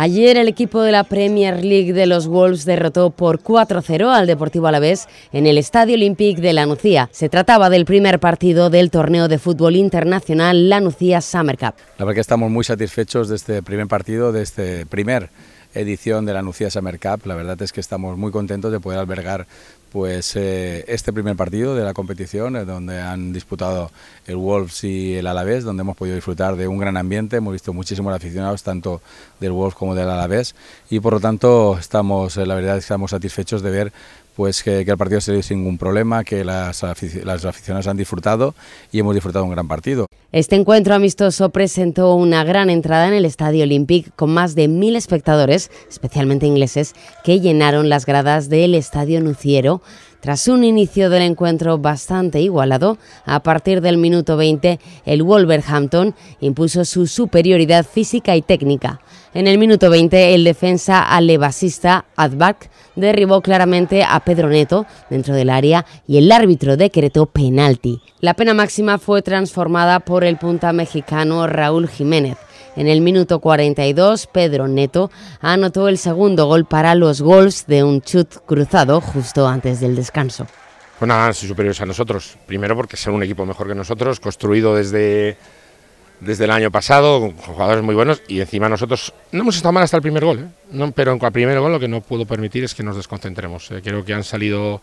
Ayer el equipo de la Premier League de los Wolves derrotó por 4-0 al Deportivo Alavés en el Estadio Olympique de La Nucía. Se trataba del primer partido del torneo de fútbol internacional Nucía Summer Cup. La verdad que estamos muy satisfechos de este primer partido, de este primer edición de la Nucía Summer Cup. La verdad es que estamos muy contentos de poder albergar pues eh, este primer partido de la competición, eh, donde han disputado el Wolves y el Alavés, donde hemos podido disfrutar de un gran ambiente, hemos visto muchísimos aficionados, tanto del Wolves como del Alavés, y por lo tanto estamos, eh, la verdad que estamos satisfechos de ver pues que, el partido se dio sin ningún problema, que las, aficionadas han disfrutado y hemos disfrutado un gran partido. Este encuentro amistoso presentó una gran entrada en el Estadio Olympic con más de mil espectadores, especialmente ingleses, que llenaron las gradas del Estadio Nuciero. Tras un inicio del encuentro bastante igualado, a partir del minuto 20 el Wolverhampton impuso su superioridad física y técnica. En el minuto 20, el defensa alebasista Adbak derribó claramente a Pedro Neto dentro del área y el árbitro decretó penalti. La pena máxima fue transformada por el punta mexicano Raúl Jiménez. En el minuto 42, Pedro Neto anotó el segundo gol para los gols de un chut cruzado justo antes del descanso. son pues superiores a nosotros. Primero porque son un equipo mejor que nosotros, construido desde desde el año pasado, con jugadores muy buenos, y encima nosotros no hemos estado mal hasta el primer gol, ¿eh? pero en el primer gol lo que no puedo permitir es que nos desconcentremos. ¿eh? creo que han salido.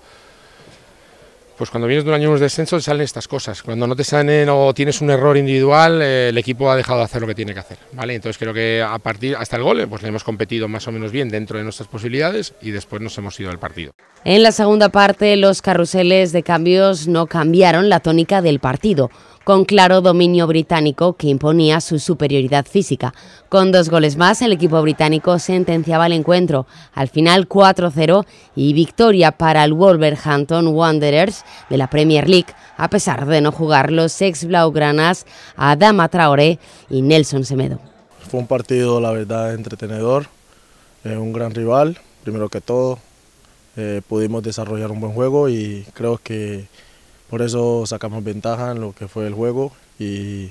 Pues cuando vienes de un año de descenso salen estas cosas. Cuando no te salen o tienes un error individual, eh, el equipo ha dejado de hacer lo que tiene que hacer. ¿vale? Entonces creo que a partir hasta el gol pues le hemos competido más o menos bien dentro de nuestras posibilidades y después nos hemos ido del partido. En la segunda parte los carruseles de cambios no cambiaron la tónica del partido con claro dominio británico que imponía su superioridad física. Con dos goles más, el equipo británico sentenciaba el encuentro. Al final 4-0 y victoria para el Wolverhampton Wanderers de la Premier League, a pesar de no jugar los ex blaugranas Adama Traoré y Nelson Semedo. Fue un partido, la verdad, entretenedor, un gran rival, primero que todo. Eh, pudimos desarrollar un buen juego y creo que por eso sacamos ventaja en lo que fue el juego y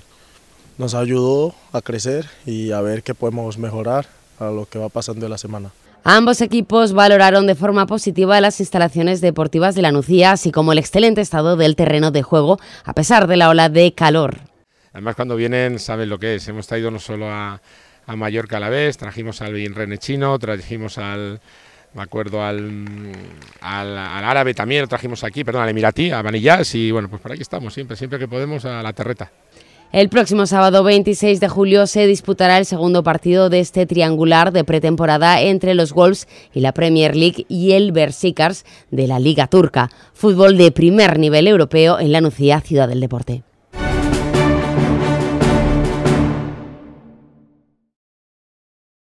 nos ayudó a crecer y a ver qué podemos mejorar a lo que va pasando en la semana. Ambos equipos valoraron de forma positiva las instalaciones deportivas de la Nucía, así como el excelente estado del terreno de juego, a pesar de la ola de calor. Además, cuando vienen, saben lo que es. Hemos traído no solo a, a Mallorca a la vez, trajimos al Bien Chino, trajimos al, me acuerdo al, árabe también, lo trajimos aquí, perdón, al emiratí, a Vanillas, y bueno, pues por aquí estamos siempre, siempre que podemos a la terreta. El próximo sábado 26 de julio se disputará el segundo partido de este triangular de pretemporada entre los Wolves y la Premier League y el Bersikars de la Liga Turca, fútbol de primer nivel europeo en la anunciada ciudad del deporte.